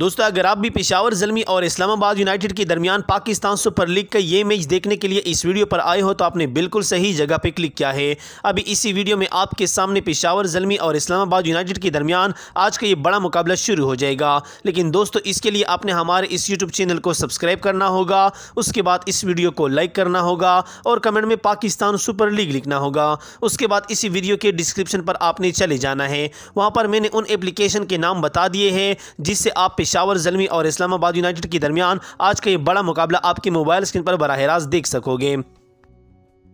दोस्तों अगर आप भी पिशावर जलमी और इस्लामाबाद यूनाइटेड के दरमियान पाकिस्तान सुपर लीग का ये मैच देखने के लिए इस वीडियो पर आए हो तो आपने बिल्कुल सही जगह पर क्लिक किया है अभी इसी वीडियो में आपके सामने पिशावर जलमी और इस्लामाबाद यूनाइटेड के दरमियान आज का ये बड़ा मुकाबला शुरू हो जाएगा लेकिन दोस्तों इसके लिए आपने हमारे इस यूट्यूब चैनल को सब्सक्राइब करना होगा उसके बाद इस वीडियो को लाइक करना होगा और कमेंट में पाकिस्तान सुपर लीग लिखना होगा उसके बाद इसी वीडियो के डिस्क्रिप्शन पर आपने चले जाना है वहाँ पर मैंने उन एप्लीकेशन के नाम बता दिए हैं जिससे आप पेशावर जलमी और इस्लामाबाद यूनाइटेड के दरमियान आज का ये बड़ा मुकाबला आपके मोबाइल स्क्रीन पर बरह रास्त देख सकोगे